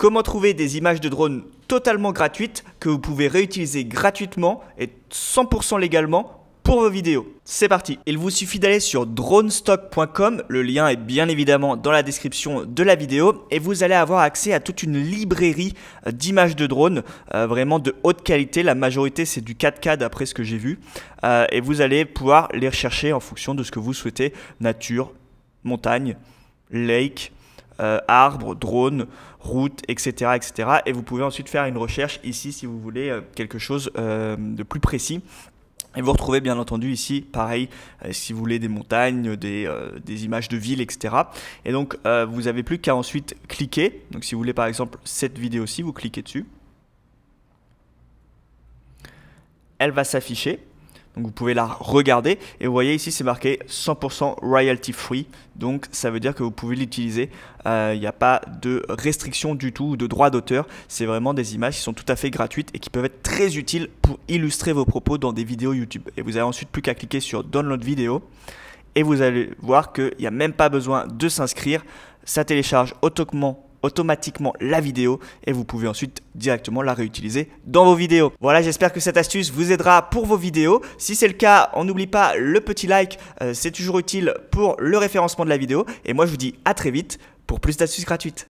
Comment trouver des images de drones totalement gratuites que vous pouvez réutiliser gratuitement et 100% légalement pour vos vidéos. C'est parti Il vous suffit d'aller sur dronestock.com, le lien est bien évidemment dans la description de la vidéo, et vous allez avoir accès à toute une librairie euh, d'images de drones, euh, vraiment de haute qualité, la majorité c'est du 4K d'après ce que j'ai vu, euh, et vous allez pouvoir les rechercher en fonction de ce que vous souhaitez, nature, montagne, lake, Arbre, euh, arbres, drones, routes, etc., etc. Et vous pouvez ensuite faire une recherche ici si vous voulez euh, quelque chose euh, de plus précis. Et vous retrouvez bien entendu ici, pareil, si vous voulez des montagnes, des, images de villes, etc. Et donc, vous n'avez plus qu'à ensuite cliquer. Donc, si vous voulez par exemple cette vidéo-ci, vous cliquez dessus. Elle va s'afficher. Donc vous pouvez la regarder et vous voyez ici c'est marqué 100% royalty free. Donc ça veut dire que vous pouvez l'utiliser. Euh, il n'y a pas de restriction du tout ou de droit d'auteur. C'est vraiment des images qui sont tout à fait gratuites et qui peuvent être très utiles pour illustrer vos propos dans des vidéos YouTube. Et vous avez ensuite plus qu'à cliquer sur download vidéo et vous allez voir qu'il n'y a même pas besoin de s'inscrire. Ça télécharge automatiquement automatiquement la vidéo et vous pouvez ensuite directement la réutiliser dans vos vidéos. Voilà, j'espère que cette astuce vous aidera pour vos vidéos. Si c'est le cas, on n'oublie pas le petit like, euh, c'est toujours utile pour le référencement de la vidéo. Et moi, je vous dis à très vite pour plus d'astuces gratuites.